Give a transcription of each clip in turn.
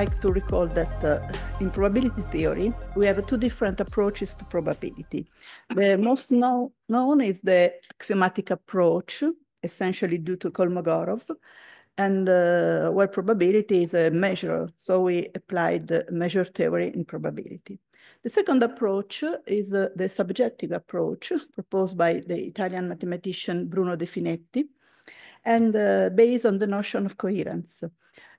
like to recall that uh, in probability theory, we have two different approaches to probability. The most know known is the axiomatic approach, essentially due to Kolmogorov, and uh, where probability is a measure. So we applied the measure theory in probability. The second approach is uh, the subjective approach proposed by the Italian mathematician Bruno De Finetti, and uh, based on the notion of coherence.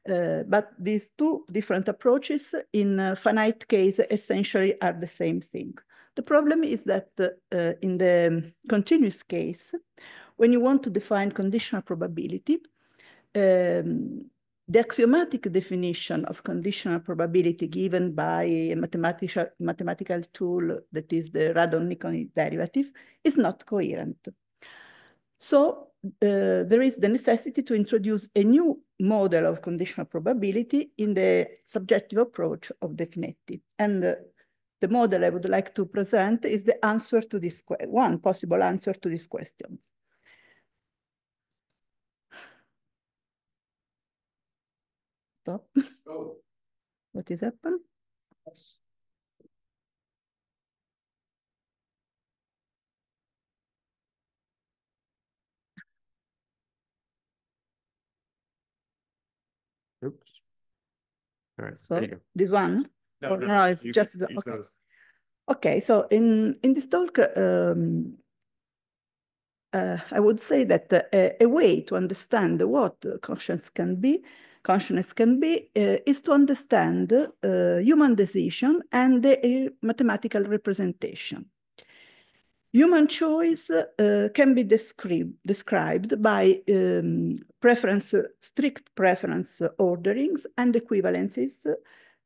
Uh, but these two different approaches in a finite case essentially are the same thing. The problem is that uh, in the um, continuous case, when you want to define conditional probability, um, the axiomatic definition of conditional probability given by a mathematical, mathematical tool that is the Radon-Nikon derivative is not coherent. So uh, there is the necessity to introduce a new model of conditional probability in the subjective approach of Definetti. And uh, the model I would like to present is the answer to this one possible answer to these questions. Stop. Oh. What is happening? Yes. Oops. All right, so this one? No, or, oh, no, no, it's just, the, okay. Okay, so in, in this talk, um, uh, I would say that uh, a way to understand what conscience can be, consciousness can be, uh, is to understand uh, human decision and the uh, mathematical representation. Human choice uh, can be described by um, preference, strict preference orderings and equivalences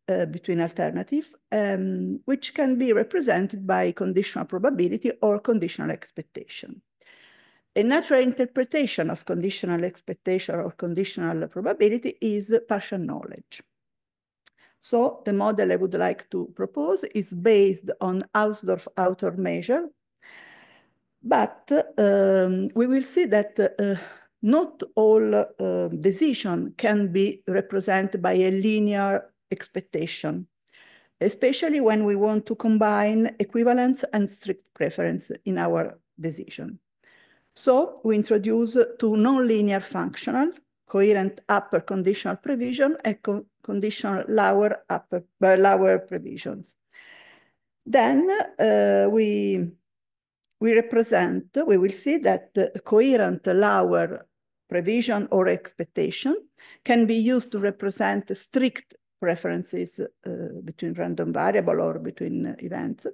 uh, between alternatives, um, which can be represented by conditional probability or conditional expectation. A natural interpretation of conditional expectation or conditional probability is partial knowledge. So the model I would like to propose is based on Hausdorff outer measure but um, we will see that uh, not all uh, decision can be represented by a linear expectation, especially when we want to combine equivalence and strict preference in our decision. So we introduce two nonlinear functional, coherent upper conditional provision and co conditional lower upper uh, lower provisions. Then uh, we we represent, we will see that the coherent lower provision or expectation can be used to represent strict preferences uh, between random variable or between uh, events.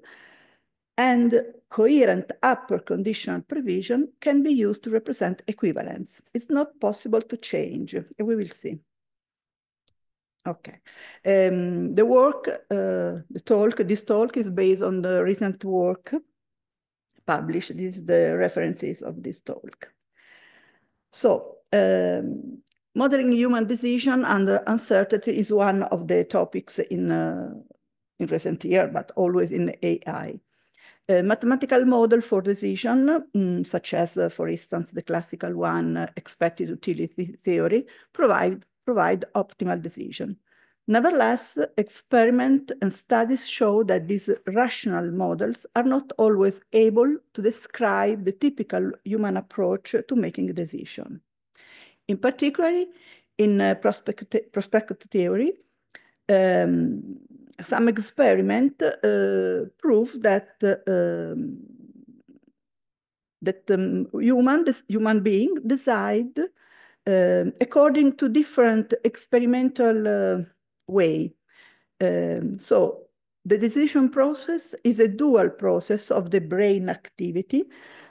And coherent upper conditional provision can be used to represent equivalence. It's not possible to change. We will see. Okay. Um, the work, uh, the talk, this talk is based on the recent work published. This is the references of this talk. So um, modeling human decision under uncertainty is one of the topics in, uh, in recent year, but always in AI. A mathematical model for decision, mm, such as, uh, for instance, the classical one, uh, expected utility theory, provide, provide optimal decision. Nevertheless, experiment and studies show that these rational models are not always able to describe the typical human approach to making a decision. In particular, in uh, prospect, prospect theory, um, some experiment uh, prove that uh, um, that um, human human being decide um, according to different experimental uh, way. Um, so the decision process is a dual process of the brain activity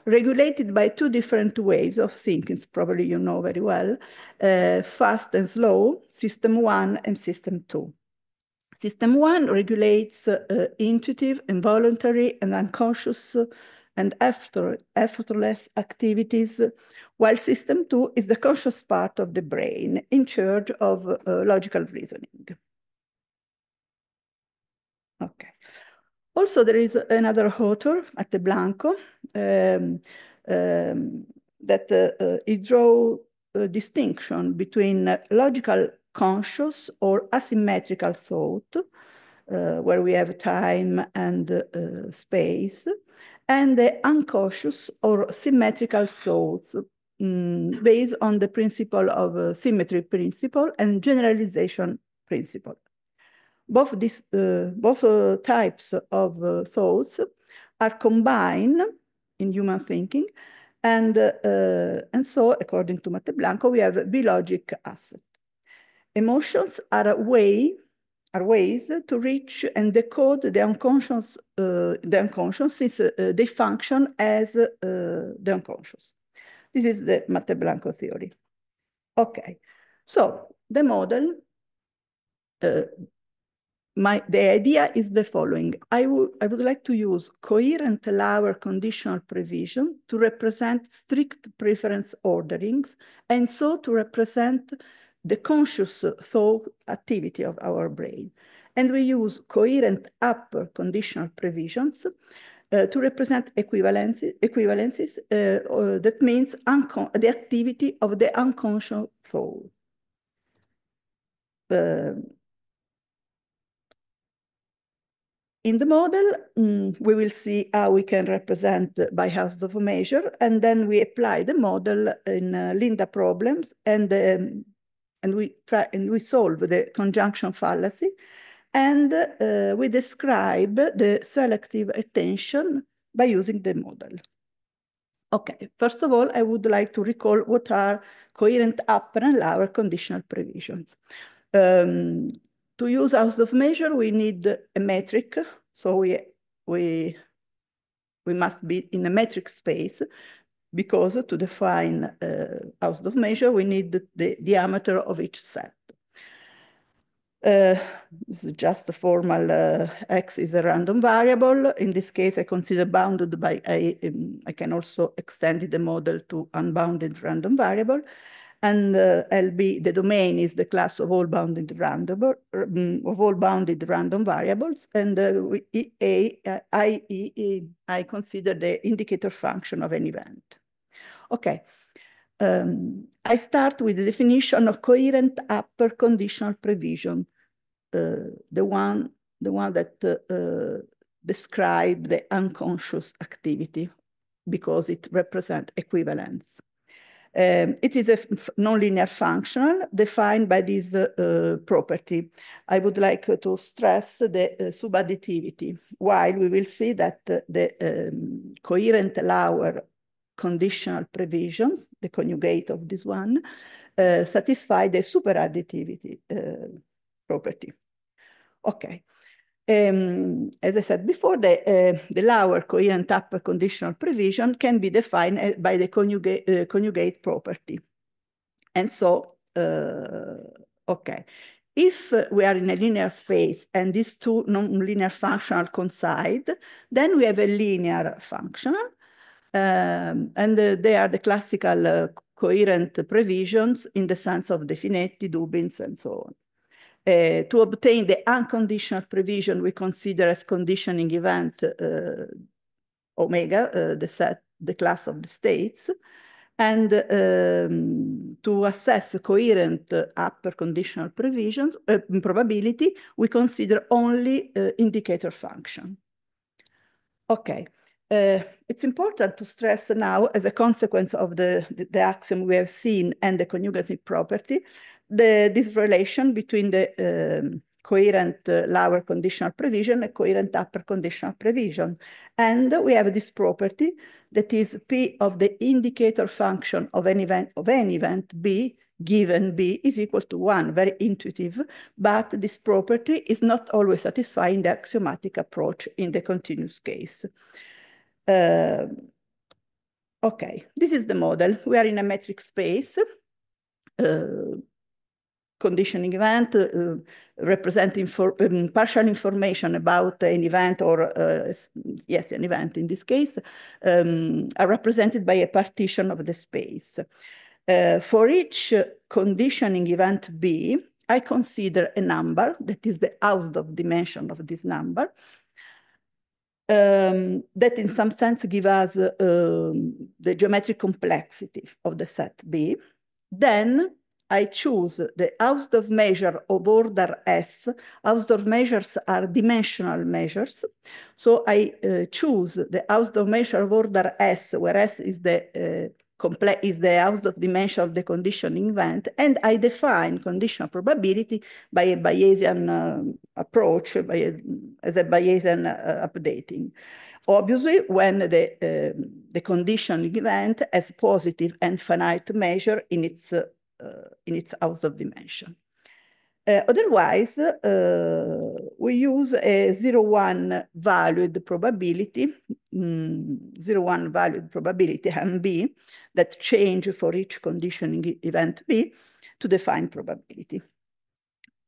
regulated by two different ways of thinking, probably you know very well, uh, fast and slow, system one and system two. System one regulates uh, intuitive, involuntary, and unconscious and after, effortless activities, while system two is the conscious part of the brain in charge of uh, logical reasoning. Okay. Also, there is another author at the Blanco um, um, that uh, he uh, draw a uh, distinction between uh, logical conscious or asymmetrical thought, uh, where we have time and uh, space, and the unconscious or symmetrical thoughts um, based on the principle of uh, symmetry principle and generalization principle both, this, uh, both uh, types of uh, thoughts are combined in human thinking. And, and so, according to Blanco, we have biologic asset. Emotions are a way are ways to reach and decode the unconscious, uh, the unconscious since uh, they function as uh, the unconscious. This is the Blanco theory. Okay, so the model my, the idea is the following. I, would I would like to use coherent lower conditional prevision to represent strict preference orderings, and so to represent the conscious thought activity of our brain. And we use coherent upper conditional previsions uh, to represent equivalences, equivalences uh, uh that means the activity of the unconscious thought. Uh, In the model, mm, we will see how we can represent by house of measure, and then we apply the model in uh, Linda problems, and um, and we try and we solve the conjunction fallacy, and uh, we describe the selective attention by using the model. Okay, first of all, I would like to recall what are coherent upper and lower conditional provisions. Um, to use house of measure, we need a metric. So we, we, we must be in a metric space because to define uh, house of measure, we need the, the diameter of each set. Uh, this is just a formal uh, x is a random variable. In this case, I consider bounded by, I, um, I can also extend the model to unbounded random variable and uh, LB, the domain is the class of all bounded random mm, of all bounded random variables, and uh, we, EA, uh, I, e, e, I consider the indicator function of an event. Okay, um, I start with the definition of coherent upper conditional prevision, uh, the one the one that uh, uh describe the unconscious activity because it represents equivalence. Um, it is a nonlinear functional defined by this uh, property. I would like to stress the uh, subadditivity, while we will see that uh, the um, coherent lower conditional provisions, the conjugate of this one, uh, satisfy the superadditivity uh, property. Okay. Um, as I said before, the, uh, the lower coherent upper conditional provision can be defined eh, by the conjugate, uh, conjugate property. And so, uh, okay, if we are in a linear space and these two nonlinear functional coincide, then we have a linear functional, um, and they are the classical coherent provisions in the sense of Definetti, Dubins, and so on. Uh, to obtain the unconditional provision we consider as conditioning event uh, omega, uh, the set, the class of the states, and um, to assess coherent uh, upper conditional provisions uh, probability, we consider only uh, indicator function. Okay. it's important to stress now, as a consequence of the, the, the axiom we have seen and the conjugacy property, the, this relation between the um, coherent uh, lower conditional provision and coherent upper conditional provision, And we have this property that is P of the indicator function of an event, of an event B given B is equal to one, very intuitive, but this property is not always satisfying the axiomatic approach in the continuous case. Uh, okay, this is the model. We are in a metric space. Uh, conditioning event uh, representing for, um, partial information about an event or uh, yes an event in this case um, are represented by a partition of the space uh, for each conditioning event b i consider a number that is the Hausdorff dimension of this number um, that in some sense give us uh, um, the geometric complexity of the set b then I choose the Hausdorff measure of order S. Hausdorff measures are dimensional measures. So I uh, choose the Hausdorff measure of order S, where S is the uh, is the Hausdorff dimension of the conditioning event, and I define conditional probability by a Bayesian uh, approach, by a, as a Bayesian uh, updating. Obviously, when the, uh, the conditioning event has positive and finite measure in its uh, in its out of dimension. Uh, otherwise, uh, we use a zero one valued probability, mm, zero one valued probability MB that change for each conditioning event B to define probability.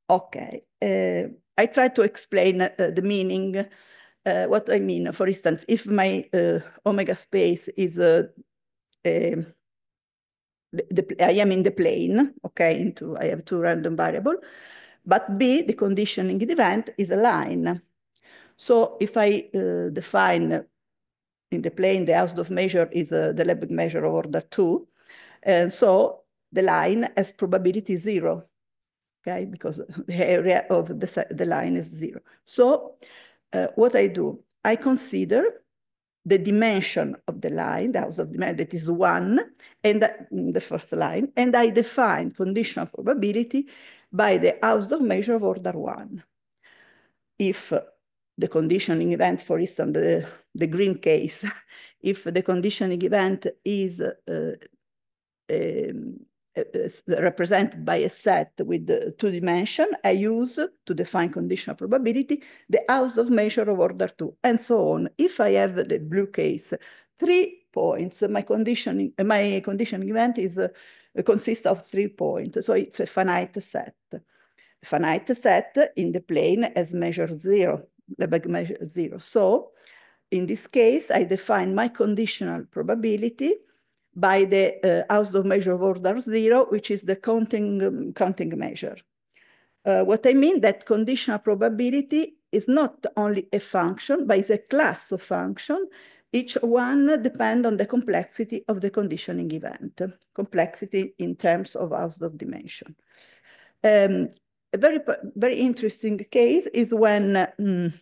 Okay, uh, I try to explain uh, the meaning, uh, what I mean. For instance, if my uh, omega space is a, a the, I am in the plane, okay, into, I have two random variable, but B, the conditioning event, is a line. So if I uh, define in the plane, the Hausdorff measure is uh, the Lebesgue measure of order two, and uh, so the line has probability zero, okay, because the area of the, the line is zero. So uh, what I do, I consider the dimension of the line, the house of demand that is one, and mm, the, first line, and I define conditional probability by the house of measure of order one. If the conditioning event, for instance, the, the green case, if the conditioning event is uh, um, represented by a set with two dimension, I use to define conditional probability, the house of measure of order two, and so on. If I have the blue case, three points, my conditioning, my conditioning event is uh, consists of three points, so it's a finite set. A finite set in the plane as measure zero, Lebesgue measure zero. So in this case, I define my conditional probability by the uh, house of measure of order zero, which is the counting, um, counting measure. Uh, what I mean that conditional probability is not only a function, but is a class of function. Each one depends on the complexity of the conditioning event, complexity in terms of house of dimension. Um, a very, very interesting case is when um,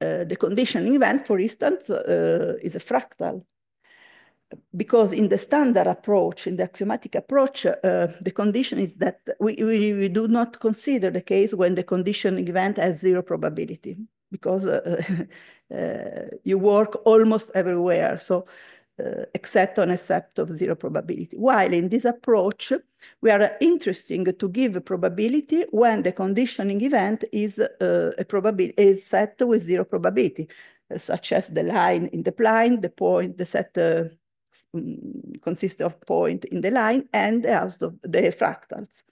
uh, the conditioning event, for instance, uh, is a fractal because in the standard approach, in the axiomatic approach, uh, the condition is that we, we, we, do not consider the case when the conditioning event has zero probability because uh, uh, you work almost everywhere. So uh, except on a set of zero probability. While in this approach, we are interesting to give probability when the conditioning event is uh, a probability is set with zero probability, such as the line in the plane, the point, the set uh, Mm, consists of point in the line and also the fractals.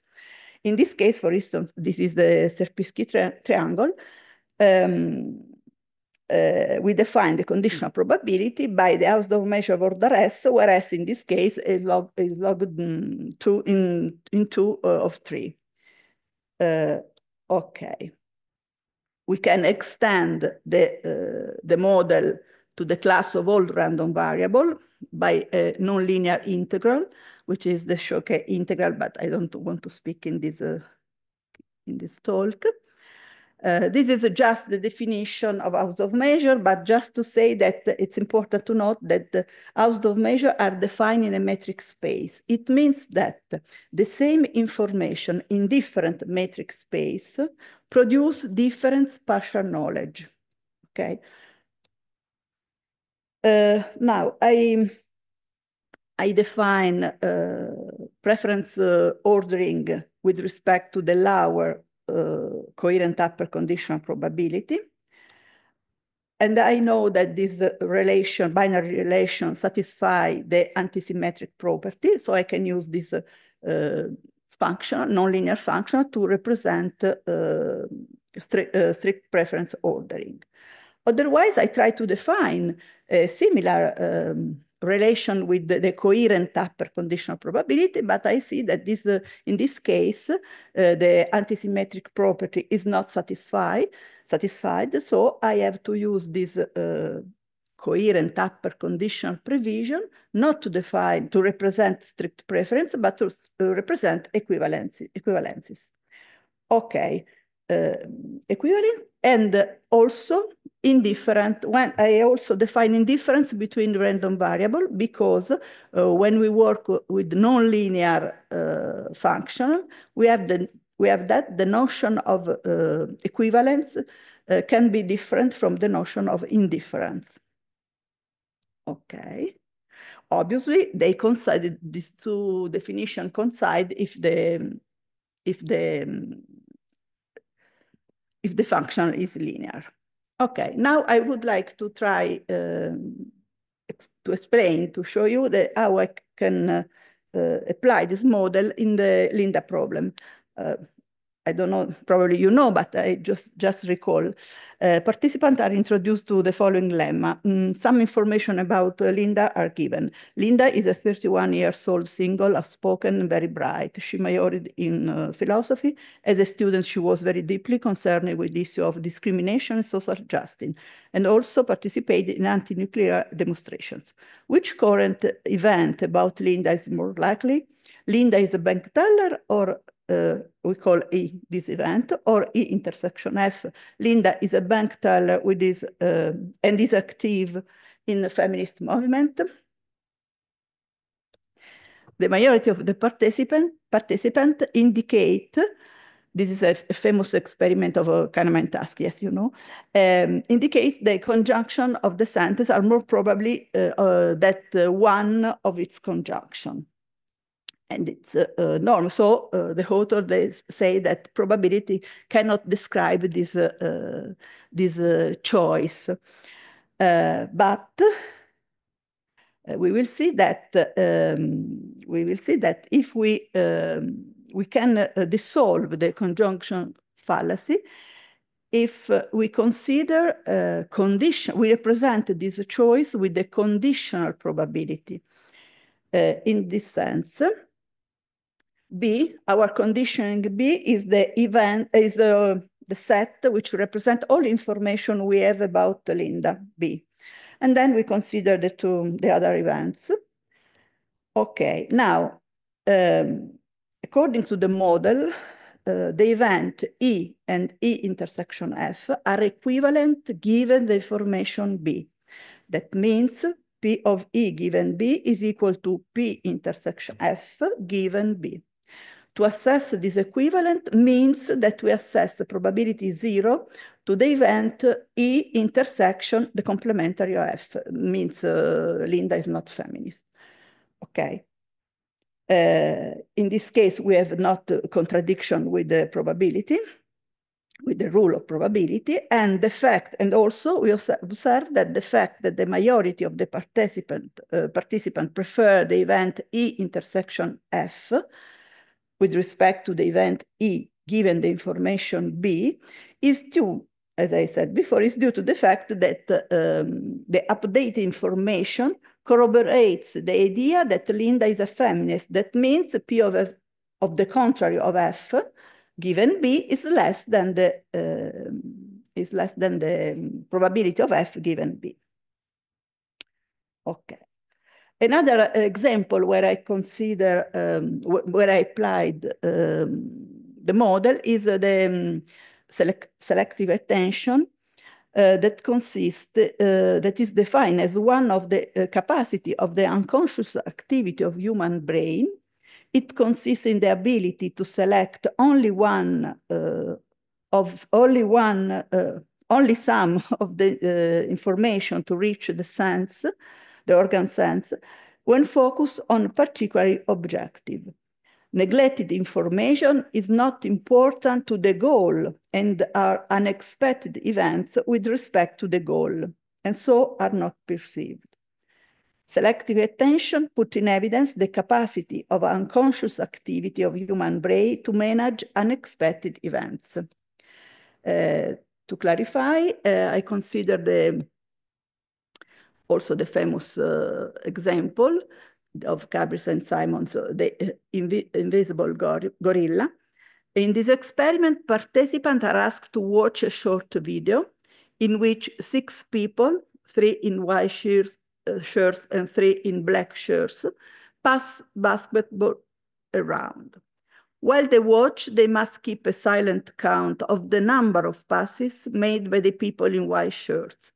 In this case, for instance, this is the Sierpinski tri triangle. Um, uh, we define the conditional probability by the Hausdorff measure of order S, whereas in this case is log is logged in mm, two in, in two uh, of three. Uh, okay. We can extend the, uh, the model to the class of all random variable by a nonlinear integral, which is the Schoke integral, but I don't want to speak in this, uh, in this talk. Uh, this is just the definition of house of measure, but just to say that it's important to note that the house of measure are defined in a metric space. It means that the same information in different metric space produce different spatial knowledge, okay? Uh, now, I, I define uh, preference uh, ordering with respect to the lower uh, coherent upper conditional probability. And I know that this uh, relation, binary relation, satisfy the antisymmetric property. So I can use this uh, function, nonlinear function, to represent strict preference ordering. Otherwise, I try to define a similar um, relation with the, the, coherent upper conditional probability, but I see that this, uh, in this case, uh, the antisymmetric property is not satisfied, satisfied, so I have to use this uh, coherent upper conditional prevision not to define, to represent strict preference, but to uh, represent equivalences. equivalences. Okay, uh, equivalence, and also indifferent when I also define indifference between random variable because uh, when we work with nonlinear uh, function, we have the we have that the notion of uh, equivalence uh, can be different from the notion of indifference. Okay. Obviously, they coincide. These two definitions coincide if the if the if the function is linear. Okay, now I would like to try um, to explain, to show you the, how I can uh, uh, apply this model in the Linda problem. Uh, I don't know, probably you know, but I just, just recall. Uh, participants are introduced to the following lemma. Mm, some information about uh, Linda are given. Linda is a 31 years old single, outspoken, and very bright. She majored in uh, philosophy. As a student, she was very deeply concerned with the issue of discrimination and social justice, and also participated in anti-nuclear demonstrations. Which current event about Linda is more likely? Linda is a bank teller or uh, we call E, this event, or E intersection F. Linda is a bank teller with this, uh, and is active in the feminist movement. The majority of the participant, participant indicate, this is a, a famous experiment of a Kahneman task, yes, you know, um, indicates the conjunction of the sentences are more probably uh, uh that uh, one of its conjunction and it's a, uh, a uh, norm. So uh, the author they say that probability cannot describe this uh, uh, this uh, choice, but we will see that um, we will see that if we um, we can dissolve the conjunction fallacy if we consider condition we represent this choice with the conditional probability in this sense B, our conditioning B is the event, is the, the set which represent all information we have about Linda B. And then we consider the two, the other events. Okay, now, um, according to the model, uh, the event E and E intersection F are equivalent given the information B. That means P of E given B is equal to P intersection F given B. To assess this equivalent means that we assess probability zero to the event E intersection the complementary OF, means uh, Linda is not feminist. Okay. Uh, in this case, we have not contradiction with the probability, with the rule of probability, and the fact, and also we observe that the fact that the majority of the participant, uh, participant prefer the event E intersection F, with respect to the event E given the information B is due, as I said before, is due to the fact that um, the updated information corroborates the idea that Linda is a feminist. That means P of, F, of the contrary of F given B is less than the uh, is less than the probability of F given B. Okay. Another uh, example where I consider, um, where I applied um, the model is uh, the um, select selective attention uh, that consists, uh, that is defined as one of the uh, capacity of the unconscious activity of human brain. It consists in the ability to select only one uh, of only one, only some of the information to reach the sense the organ sense, when focused on a particular objective. Neglected information is not important to the goal and are unexpected events with respect to the goal, and so are not perceived. Selective attention put in evidence the capacity of unconscious activity of human brain to manage unexpected events. Uh, to clarify, uh, I consider the also the famous uh, example of Cabris and Simon's uh, The uh, Invisible gor Gorilla. In this experiment, participants are asked to watch a short video in which six people, three in white shirts, uh, shirts and three in black shirts, pass basketball around. While they watch, they must keep a silent count of the number of passes made by the people in white shirts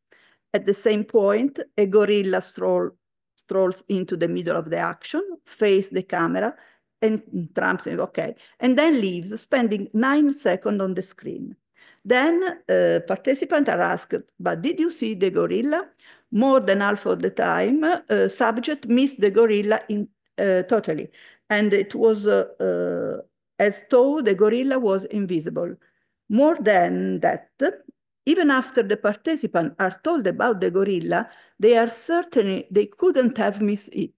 at the same point, a gorilla stroll, strolls into the middle of the action, faces the camera, and Trump says, okay, and then leaves, spending nine seconds on the screen. Then uh, participants are asked, but did you see the gorilla? More than half of the time, uh, subject missed the gorilla in, uh, totally. And it was uh, uh, as though the gorilla was invisible. More than that, even after the participants are told about the gorilla, they are certain they couldn't have missed it.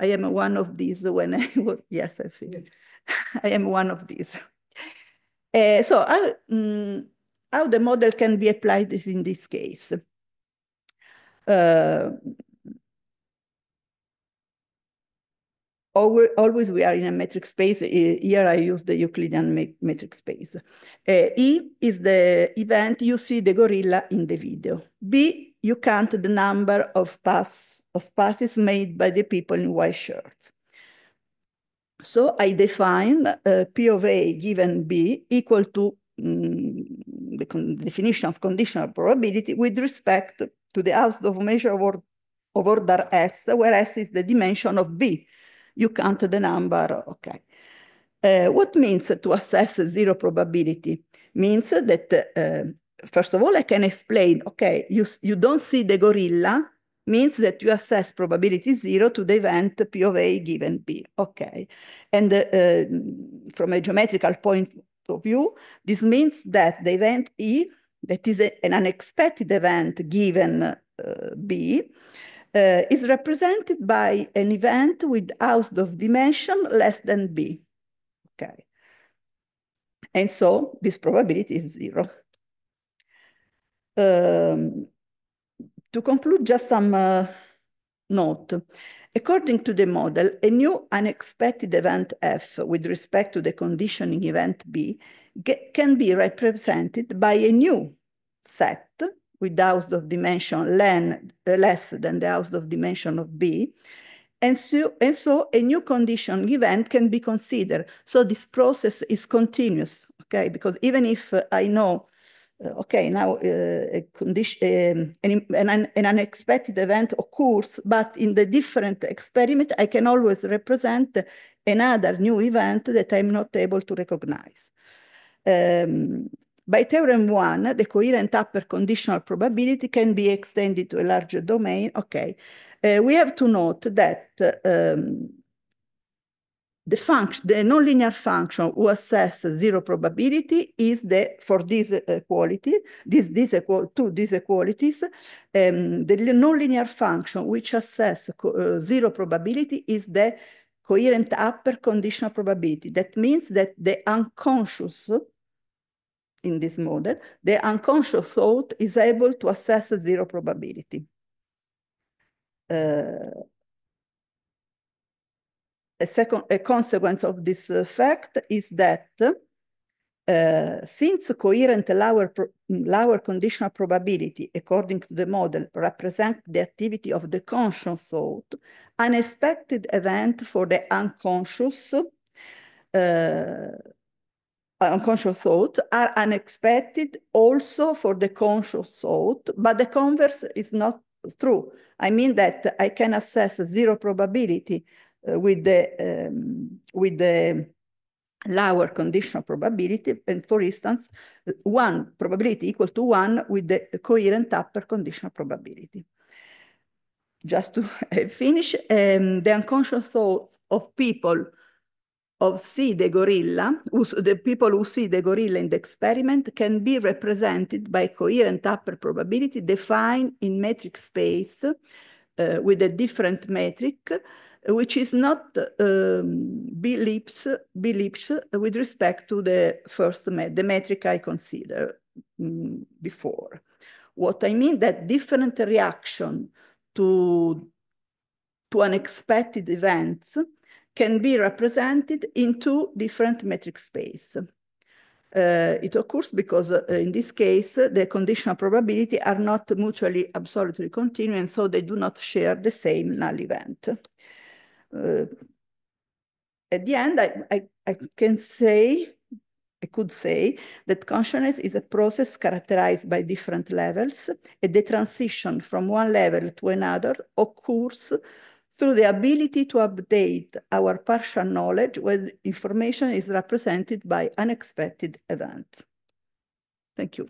I am one of these when I was, yes, I feel. Yes. I am one of these. Uh, so how um, how the model can be applied is in this case. Uh, always we are in a metric space. Here I use the Euclidean metric space. Uh, e is the event you see the gorilla in the video. B, you count the number of, pass, of passes made by the people in white shirts. So I define uh, P of A given B equal to mm, the definition of conditional probability with respect to the house of measure of, order S, where S is the dimension of B, you count the number, okay. Uh, what means to assess zero probability? Means that, eh, first of all, I can explain, okay, you, you don't see the gorilla, means that you assess probability zero to the event P of A given P, okay. And eh, from a geometrical point of view, this means that the event E, that is a, an unexpected event given B, uh, is represented by an event with house of dimension less than b. Okay. And so this probability is zero. Um, to conclude, just some uh, note. According to the model, a new unexpected event F with respect to the conditioning event B can be represented by a new set with the house of dimension len, uh, less than the house of dimension of B. And so, and so a new condition event can be considered. So this process is continuous, okay? Because even if uh, I know, uh, okay, now uh, condition, um, an, an, an unexpected event occurs, but in the different experiment, I can always represent another new event that I'm not able to recognize. Um, by theorem one, the coherent upper conditional probability can be extended to a larger domain. Okay, uh, we have to note that um, the function, the nonlinear function who assess zero probability is the for this equality, uh, this this equal two disequalities, um, the nonlinear function which assess uh, zero probability is the coherent upper conditional probability. That means that the unconscious in this model, the unconscious thought is able to assess zero probability. Uh, a, second, a consequence of this uh, fact is that uh, since coherent lower, lower conditional probability, according to the model, represent the activity of the conscious thought, unexpected event for the unconscious uh, uh, unconscious thought are unexpected also for the conscious thought, but the converse is not true. I mean that I can assess zero probability uh, with the um, with the lower conditional probability, and for instance, one probability equal to one with the coherent upper conditional probability. Just to finish, um, the unconscious thoughts of people of see the gorilla, the people who see the gorilla in the experiment can be represented by coherent upper probability defined in metric space uh, with a different metric, which is not um, Billips, with respect to the first met the metric I considered um, mm, before. What I mean that different reaction to, to unexpected events can be represented in two different metric space. Uh, it occurs because uh, in this case, the conditional probability are not mutually absolutely continuous, and so they do not share the same null event. Uh, at the end, I, I, I, can say, I could say that consciousness is a process characterized by different levels, and the transition from one level to another occurs through the ability to update our partial knowledge when information is represented by unexpected events. Thank you.